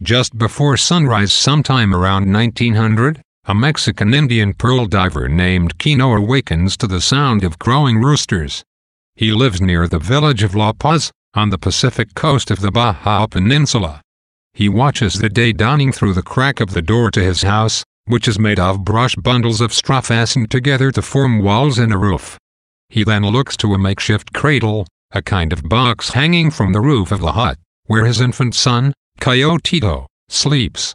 Just before sunrise sometime around 1900, a Mexican Indian pearl diver named Kino awakens to the sound of crowing roosters. He lives near the village of La Paz, on the Pacific coast of the Baja Peninsula. He watches the day dawning through the crack of the door to his house, which is made of brush bundles of straw fastened together to form walls and a roof. He then looks to a makeshift cradle, a kind of box hanging from the roof of the hut, where his infant son, Coyotito, sleeps.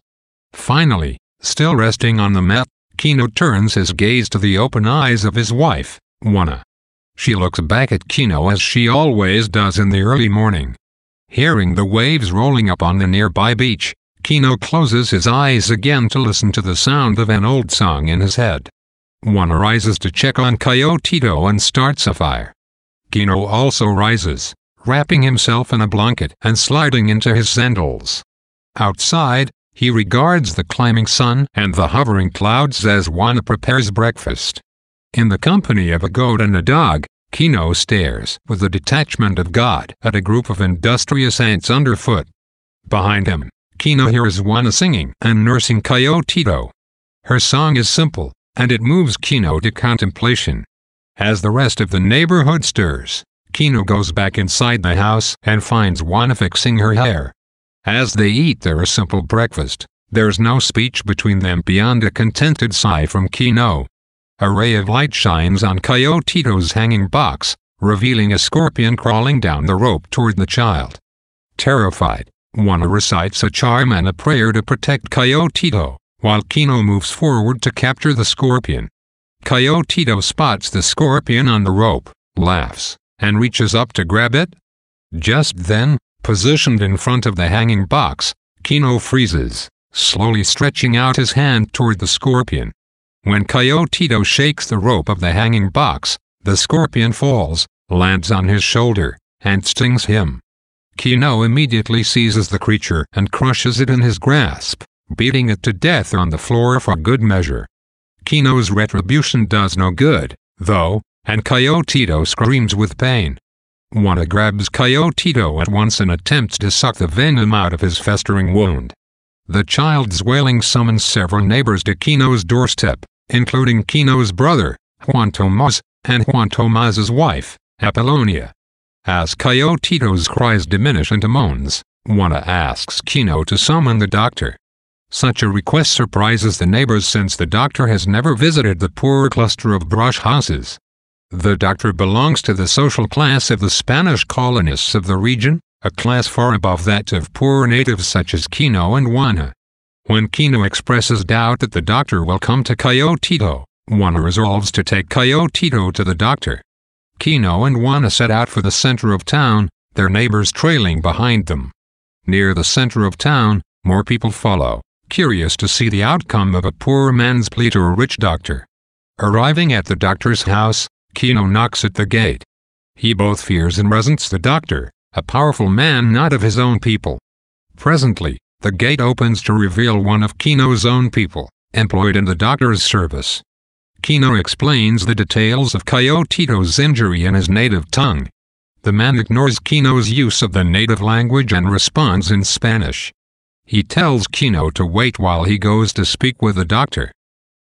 Finally, still resting on the mat, Kino turns his gaze to the open eyes of his wife, Wana. She looks back at Kino as she always does in the early morning. Hearing the waves rolling up on the nearby beach, Kino closes his eyes again to listen to the sound of an old song in his head. Wana rises to check on Coyotito and starts a fire. Kino also rises, wrapping himself in a blanket and sliding into his sandals. Outside, he regards the climbing sun and the hovering clouds as Juana prepares breakfast. In the company of a goat and a dog, Kino stares with the detachment of God at a group of industrious ants underfoot. Behind him, Kino hears Juana singing and nursing Coyotito. Her song is simple, and it moves Kino to contemplation. As the rest of the neighborhood stirs, Kino goes back inside the house and finds Juana fixing her hair. As they eat their simple breakfast, there's no speech between them beyond a contented sigh from Kino. A ray of light shines on Coyotito's hanging box, revealing a scorpion crawling down the rope toward the child. Terrified, Juana recites a charm and a prayer to protect Coyotito, while Kino moves forward to capture the scorpion. Coyotito spots the scorpion on the rope, laughs, and reaches up to grab it. Just then, positioned in front of the hanging box, Kino freezes, slowly stretching out his hand toward the scorpion. When Coyotito shakes the rope of the hanging box, the scorpion falls, lands on his shoulder, and stings him. Kino immediately seizes the creature and crushes it in his grasp, beating it to death on the floor for good measure. Kino's retribution does no good, though, and Coyotito screams with pain. Juana grabs Coyotito at once and attempts to suck the venom out of his festering wound. The child's wailing summons several neighbors to Kino's doorstep, including Kino's brother, Juan Tomas, and Juan Tomas's wife, Apollonia. As Coyotito's cries diminish into moans, Juana asks Kino to summon the doctor. Such a request surprises the neighbors since the doctor has never visited the poor cluster of brush houses. The doctor belongs to the social class of the Spanish colonists of the region, a class far above that of poor natives such as Kino and Juana. When Kino expresses doubt that the doctor will come to Coyotito, Juana resolves to take Coyotito to the doctor. Kino and Juana set out for the center of town, their neighbors trailing behind them. Near the center of town, more people follow, curious to see the outcome of a poor man's plea to a rich doctor. Arriving at the doctor's house, Kino knocks at the gate. He both fears and resents the doctor, a powerful man not of his own people. Presently, the gate opens to reveal one of Kino's own people, employed in the doctor's service. Kino explains the details of Coyotito's injury in his native tongue. The man ignores Kino's use of the native language and responds in Spanish. He tells Kino to wait while he goes to speak with the doctor.